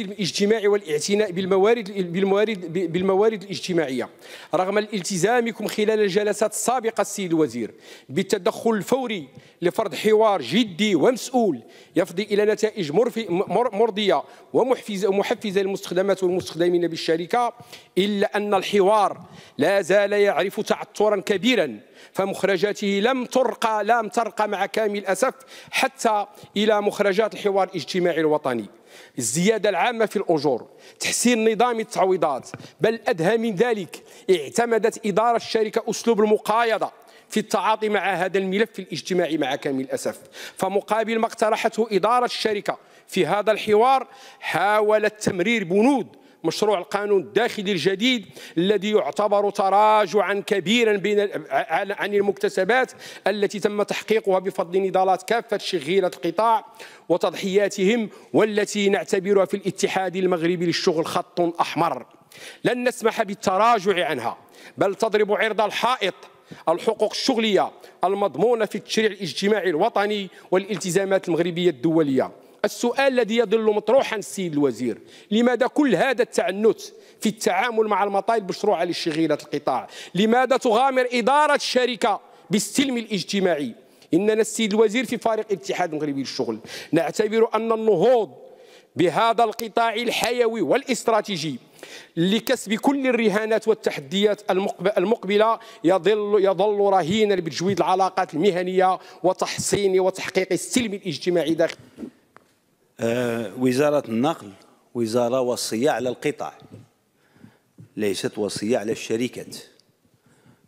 الاجتماعي والاعتناء بالموارد بالموارد بالموارد الاجتماعيه رغم التزامكم خلال الجلسات السابقه السيد الوزير بالتدخل الفوري لفرض حوار جدي ومسؤول يفضي الى نتائج مرضيه ومحفزه ومحفزه للمستخدمات والمستخدمين بالشركه الا ان الحوار لا زال يعرف تعثرا كبيرا فمخرجاته لم ترقى لم ترقى مع كامل الاسف حتى الى مخرجات الحوار الاجتماعي الوطني الزيادة العامة في الأجور تحسين نظام التعويضات بل أدهى من ذلك اعتمدت إدارة الشركة أسلوب المقايضة في التعاطي مع هذا الملف الاجتماعي مع كامل الأسف فمقابل ما اقترحته إدارة الشركة في هذا الحوار حاولت تمرير بنود مشروع القانون الداخلي الجديد الذي يعتبر تراجعا كبيرا بين عن المكتسبات التي تم تحقيقها بفضل نضالات كافه شغيله القطاع وتضحياتهم والتي نعتبرها في الاتحاد المغربي للشغل خط احمر لن نسمح بالتراجع عنها بل تضرب عرض الحائط الحقوق الشغليه المضمونه في التشريع الاجتماعي الوطني والالتزامات المغربيه الدوليه السؤال الذي يظل مطروحا السيد الوزير لماذا كل هذا التعنت في التعامل مع المطالب المشروعة لشغيلة القطاع لماذا تغامر إدارة الشركة بالسلم الاجتماعي إننا السيد الوزير في فريق الاتحاد المغربي للشغل نعتبر أن النهوض بهذا القطاع الحيوي والاستراتيجي لكسب كل الرهانات والتحديات المقبله يظل يظل رهينا بتجويد العلاقات المهنيه وتحصين وتحقيق السلم الاجتماعي داخل آه، وزارة النقل وزارة وصية على القطاع ليست وصية على الشركات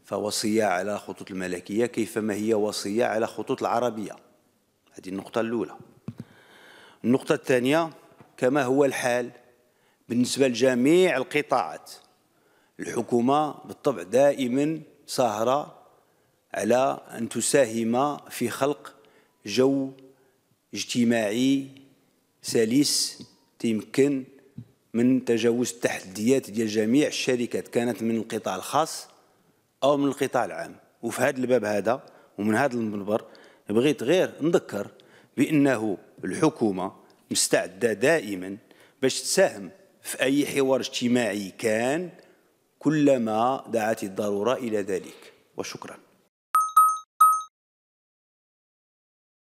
فوصية على الخطوط الملكية كيفما هي وصية على الخطوط العربية هذه النقطة الأولى النقطة الثانية كما هو الحال بالنسبة لجميع القطاعات الحكومة بالطبع دائما ساهرة على أن تساهم في خلق جو اجتماعي سلس تيمكن من تجاوز التحديات ديال جميع الشركات كانت من القطاع الخاص او من القطاع العام وفي هذا الباب هذا ومن هذا المنبر بغيت غير نذكر بانه الحكومه مستعده دائما باش تساهم في اي حوار اجتماعي كان كلما دعت الضروره الى ذلك وشكرا